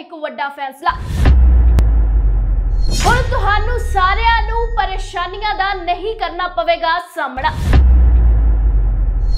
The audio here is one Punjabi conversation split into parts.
ਇੱਕ ਵੱਡਾ ਫੈਸਲਾ ਹੁਣ ਤੁਹਾਨੂੰ ਸਾਰਿਆਂ ਨੂੰ ਪਰੇਸ਼ਾਨੀਆਂ ਦਾ ਨਹੀਂ ਕਰਨਾ ਪਵੇਗਾ ਸਾਹਮਣਾ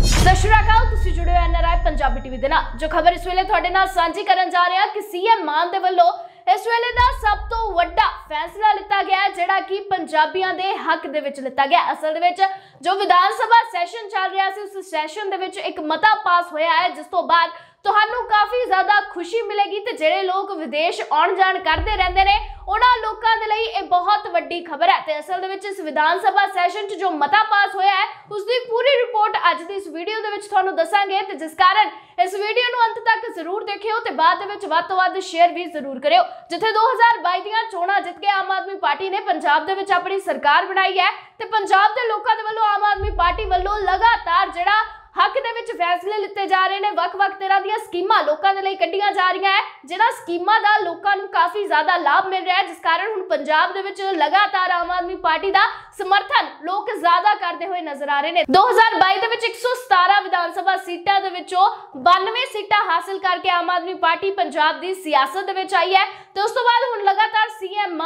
ਸਸ਼ਰਾਕਾਲ ਤੁਸੀਂ ਜੁੜੇ ਹੋ ਐਨਆਰਆਈ ਪੰਜਾਬੀ ਟੀਵੀ ਦੇ ਨਾਲ ਜੋ ਖਬਰ ਇਸ ਵੇਲੇ ਤੁਹਾਡੇ ਨਾਲ ਸਾਂਝੀ ਕਰਨ ਜਾ ਰਿਹਾ ਕਿ ਸੀਐਮ ਮਾਨ ਦੇ ਵੱਲੋਂ ਇਸ ਵੇਲੇ ਦਾ ਸਭ ਤੋਂ ਵੱਡਾ ਫੈਸਲਾ ਲਿੱਤਾ ਗਿਆ ਜਿਹੜਾ ਕਿ ਪੰਜਾਬੀਆਂ ਦੇ ਹੱਕ ਦੇ ਵਿੱਚ ਲਿੱਤਾ ਗਿਆ ਅਸਲ ਦੇ ਵਿੱਚ ਜੋ ਵਿਧਾਨ ਸਭਾ ਸੈਸ਼ਨ ਚੱਲ ਰਿਹਾ ਸੀ ਉਸ ਸੈਸ਼ਨ ਦੇ ਵਿੱਚ ਇੱਕ ਮਤਾ ਪਾਸ ਹੋਇਆ ਹੈ ਜਿਸ ਤੋਂ ਬਾਅਦ ਤੁਹਾਨੂੰ ਕਾਫੀ ਜ਼ਿਆਦਾ ਖੁਸ਼ੀ ਮਿਲੇਗੀ ਤੇ ਜਿਹੜੇ ਲੋਕ ਵਿਦੇਸ਼ ਆਉਣ ਜਾਣ ਕਰਦੇ ਰਹਿੰਦੇ ਨੇ ਉਹਨਾਂ ਲੋਕਾਂ ਦੇ ਲਈ ਇਹ ਬਹੁਤ ਵੱਡੀ ਖਬਰ ਹੈ ਤੇ ਅਸਲ ਦੇ ਵਿੱਚ ਇਸ ਵਿਧਾਨ ਸਭਾ ਸੈਸ਼ਨ 'ਚ ਜੋ ਮਤਾ ਪਾਸ ਹੋਇਆ ਹੈ ਉਸ ਦੀ ਪੂਰੀ ਰਿਪੋਰਟ ਅੱਜ ਦੀ ਇਸ ਵੀਡੀਓ ਦੇ ਵਿੱਚ ਤੁਹਾਨੂੰ ਦੱਸਾਂਗੇ ਤੇ ਜਿਸ ਕਾਰਨ ਇਸ ਵੀਡੀਓ ਨੂੰ ਅੰਤ ਤੱਕ ਜ਼ਰੂਰ ਦੇਖਿਓ ਤੇ ਬਾਅਦ ਦੇ ਵਿੱਚ ਵੱਧ ਤੋਂ ਵੱਧ ਸ਼ੇਅਰ ਵੀ ਜ਼ਰੂਰ ਕਰਿਓ ਜਿੱਥੇ 2022 ਦੀਆਂ ਚੋਣਾਂ ਜਿੱਤ ਕੇ ਆਮ ਆਦਮੀ ਪਾਰਟੀ ਨੇ ਪੰਜਾਬ ਦੇ ਵਿੱਚ ਆਪਣੀ ਸਰਕਾਰ ਬਣਾਈ ਹੈ ਤੇ ਪੰਜਾਬ ਦੇ ਲੋਕਾਂ ਦੇ ਵੱਲੋਂ ਆਮ ਆਦਮੀ ਪਾਰਟੀ ਵੱਲੋਂ ਲਗਾਤਾਰ ਜਿਹੜਾ ਹੱਕ ਦੇ ਵਿੱਚ ਫੈਸਲੇ ਲਿੱਤੇ ਜਾ ਰਹੇ ਨੇ ਵੱਖ-ਵੱਖ ਤਰ੍ਹਾਂ ਦੀਆਂ ਸਕੀਮਾਂ ਲੋਕਾਂ ਦੇ ਲਈ ਕੱਢੀਆਂ ਜਾ ਰਹੀਆਂ ਹੈ ਜਿਹੜਾ ਸਕੀਮਾਂ ਦਾ ਲੋਕਾਂ ਨੂੰ ਕਾਫੀ ਜ਼ਿਆਦਾ ਲਾਭ ਮਿਲ ਰਿਹਾ ਹੈ ਜਿਸ ਕਾਰਨ ਹੁਣ ਪੰਜਾਬ ਦੇ ਵਿੱਚ ਲਗਾਤਾਰ ਆਮ ਆਦਮੀ ਪਾਰਟੀ ਦਾ ਸਮਰਥਨ ਲੋਕ ਜ਼ਿਆਦਾ ਕਰਦੇ ਹੋਏ ਨਜ਼ਰ ਆ ਰਹੇ ਨੇ 2022 ਦੇ ਵਿੱਚ 117 ਵਿਧਾਨ ਸਭਾ ਸੀਟਾਂ ਦੇ ਵਿੱਚੋਂ 92 ਸੀਟਾਂ ਹਾਸਲ ਕਰਕੇ ਆਮ ਆਦਮੀ ਪਾਰਟੀ ਪੰਜਾਬ ਦੀ ਸਿਆਸਤ ਦੇ ਵਿੱਚ ਆਈ ਹੈ ਤੇ ਉਸ ਤੋਂ ਬਾਅਦ ਹੁਣ ਲਗਾਤਾਰ ਸੀਐਮ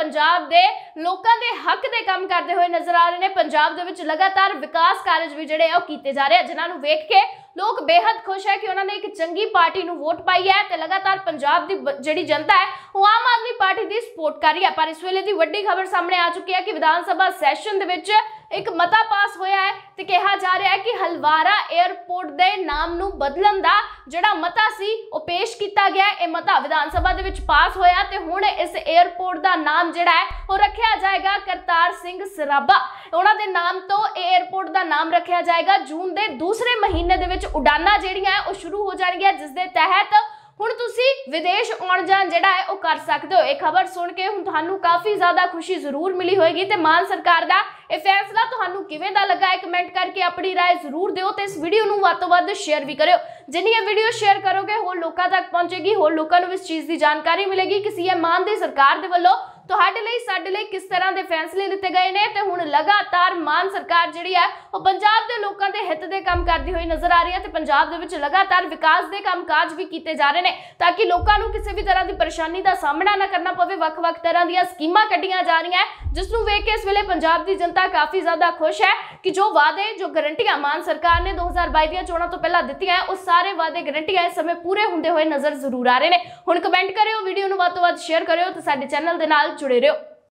ਪੰਜਾਬ ਦੇ ਲੋਕਾਂ ਦੇ ਹੱਕ ਦੇ ਕੰਮ ਕਰਦੇ ਹੋਏ ਨਜ਼ਰ ਆ ਰਹੇ ਨੇ ਪੰਜਾਬ ਦੇ ਵਿੱਚ ਲਗਾਤਾਰ ਵਿਕਾਸ ਕਾਰਜ ਵੀ ਜਿਹੜੇ ਆ ਉਹ ਕੀਤੇ ਜਾ ਰਹੇ ਆ ਜਿਨ੍ਹਾਂ ਨੂੰ ਵੇਖ ਕੇ ਲੋਕ ਬੇहद ਖੁਸ਼ ਹੈ ਕਿ ਉਹਨਾਂ ਨੇ ਇੱਕ ਚੰਗੀ ਪਾਰਟੀ ਨੂੰ ਵੋਟ ਪਾਈ ਹੈ ਤੇ ਲਗਾਤਾਰ ਪੰਜਾਬ ਦੀ ਜਿਹੜੀ ਜਨਤਾ ਹੈ ਉਹ ਆਮ ਆਦਮੀ ਪਾਰਟੀ ਦੀ ਸਪੋਰਟ ਕਰ ਰਹੀ ਹੈ ਪਰ ਇਸ ਵੇਲੇ ਦੀ ਵੱਡੀ ਖਬਰ ਸਾਹਮਣੇ ਆ ਚੁੱਕੀ ਹੈ ਕਿ ਵਿਧਾਨ ਸਭਾ ਸੈਸ਼ਨ ਦੇ ਵਿੱਚ ਇੱਕ ਮਤਾ ਪਾਸ ਹੋਇਆ ਹੈ ਤੇ ਕਿਹਾ ਜਾ ਰਿਹਾ ਹੈ ਕਿ ਹਲਵਾਰਾ 에ਅਰਪੋਰਟ ਦੇ ਨਾਮ ਨੂੰ ਬਦਲਣ ਦਾ ਜਿਹੜਾ ਮਤਾ ਸੀ ਉਹ ਪੇਸ਼ ਕੀਤਾ ਗਿਆ ਇਹ ਮਤਾ ਵਿਧਾਨ ਸਭਾ ਦੇ ਵਿੱਚ ਪਾਸ ਹੋਇਆ ਤੇ ਹੁਣ ਇਸ 에ਅਰਪੋਰਟ ਦਾ ਨਾਮ ਜਿਹੜਾ ਹੈ ਉਹ ਰੱਖਿਆ ਜਾਏਗਾ ਕਰਤਾਰ ਸਿੰਘ ਸਰਾਬਾ ਉਹਨਾਂ ਦੇ ਨਾਮ ਤੋਂ ਇਹ 에어ਪੋਰਟ ਦਾ ਨਾਮ ਰੱਖਿਆ ਜਾਏਗਾ ਜੂਨ ਦੇ ਦੂਸਰੇ ਮਹੀਨੇ ਦੇ ਵਿੱਚ ਉਡਾਨਾਂ ਜਿਹੜੀਆਂ ਉਹ ਸ਼ੁਰੂ ਹੋ ਜਾਣਗੀਆਂ ਜਿਸ ਦੇ ਤਹਿਤ ਹੁਣ ਤੁਸੀਂ ਵਿਦੇਸ਼ ਆਉਣ ਜਾਣ ਜਿਹੜਾ ਹੈ ਉਹ ਕਰ ਸਕਦੇ ਹੋ ਇਹ ਖਬਰ ਸੁਣ ਕੇ ਹੁਣ ਤੁਹਾਨੂੰ ਕਾਫੀ ਜ਼ਿਆਦਾ ਖੁਸ਼ੀ ਜ਼ਰੂਰ ਮਿਲੀ ਹੋਏਗੀ ਤੇ ਮਾਨ ਸਰਕਾਰ ਦਾ ਇਹ ਫੈਸਲਾ ਤੁਹਾਨੂੰ ਕਿਵੇਂ ਦਾ ਲੱਗਾ ਹੈ ਕਮੈਂਟ ਕਰਕੇ ਆਪਣੀ ਰਾਏ ਜ਼ਰੂਰ ਦਿਓ ਤੇ ਇਸ ਵੀਡੀਓ ਨੂੰ ਵੱਧ ਤੋਂ ਵੱਧ ਸ਼ੇਅਰ ਵੀ ਕਰਿਓ ਜਿੰਨੀ ਇਹ ਵੀਡੀਓ ਸ਼ੇਅਰ ਕਰੋਗੇ ਹੋਰ ਲੋਕਾਂ ਤੱਕ ਪਹੁੰਚੇਗੀ ਹੋਰ ਲੋਕਾਂ ਨੂੰ ਇਸ ਚੀਜ਼ ਦੀ ਜਾਣਕਾਰੀ ਮਿਲੇਗੀ ਕਿ ਸੀਐਮ ਮਾਨ ਦੇ ਸਰਕਾਰ ਦੇ ਵੱਲੋਂ ਤੁਹਾਡੇ ਲਈ ਸਾਡੇ ਲਈ ਕਿਸ ਤਰ੍ਹਾਂ ਦੇ ਫੈਸਲੇ ਲਿੱਤੇ ਗਏ ਨੇ ਤੇ ਹੁਣ ਲਗਾਤਾਰ ਮਾਨ ਸਰਕਾਰ ਜਿਹੜੀ ਹੈ ਉਹ ਪੰਜਾਬ ਦੇ ਲੋਕਾਂ ਦੇ ਹਿੱਤ ਦੇ ਕੰਮ ਕਰਦੀ ਹੋਈ ਨਜ਼ਰ ਆ ਰਹੀ ਹੈ ਤੇ ਪੰਜਾਬ ਦੇ ਵਿੱਚ ਲਗਾਤਾਰ ਵਿਕਾਸ ਦੇ ਕੰਮਕਾਜ ਵੀ ਕੀਤੇ ਜਾ ਰਹੇ ਨੇ ਤਾਂ ਕਿ ਲੋਕਾਂ ਨੂੰ ਕਿਸੇ ਵੀ ਤਰ੍ਹਾਂ ਦੀ ਪਰੇਸ਼ਾਨੀ ਦਾ ਸਾਹਮਣਾ ਨਾ ਕਰਨਾ ਪਵੇ ਵੱਖ-ਵੱਖ ਤਰ੍ਹਾਂ ਦੀਆਂ ਸਕੀਮਾਂ ਕੱਢੀਆਂ ਜਾ ਰਹੀਆਂ ਜਿਸ ਨੂੰ ਵੇਖ ਕੇ ਇਸ ਵੇਲੇ ਪੰਜਾਬ ਦੀ ਜਨਤਾ ਕਾਫੀ ਜ਼ਿਆਦਾ ਖੁਸ਼ ਹੈ ਕਿ ਜੋ ਵਾਅਦੇ ਜੋ ਗਰੰਟੀਆਂ ਮਾਨ ਸਰਕਾਰ ਨੇ 2022 ਦੀਆਂ ਚੋਣਾਂ ਤੋਂ ਪਹਿਲਾਂ ਦਿੱਤੀਆਂ ਉਹ ਸਾਰੇ ਵਾਅਦੇ ਗਰੰਟੀਆਂ ਇਸ ਸਮੇਂ ਪੂਰੇ ਹੁੰਦੇ ਹੋਏ ਨਜ਼ਰ ਜ਼ਰੂਰ ਆ ਰਹੇ ਨੇ ਹੁਣ ਕਮੈਂਟ ਕਰਿਓ ਵੀਡੀਓ ਨੂੰ ਵੱਧ ਤੋਂ ਵੱਧ ਸ਼ੇਅਰ ਕਰਿਓ ਤੇ ਸਾਡੇ ਚੈਨਲ ਦੇ ਨਾਲ 就来了。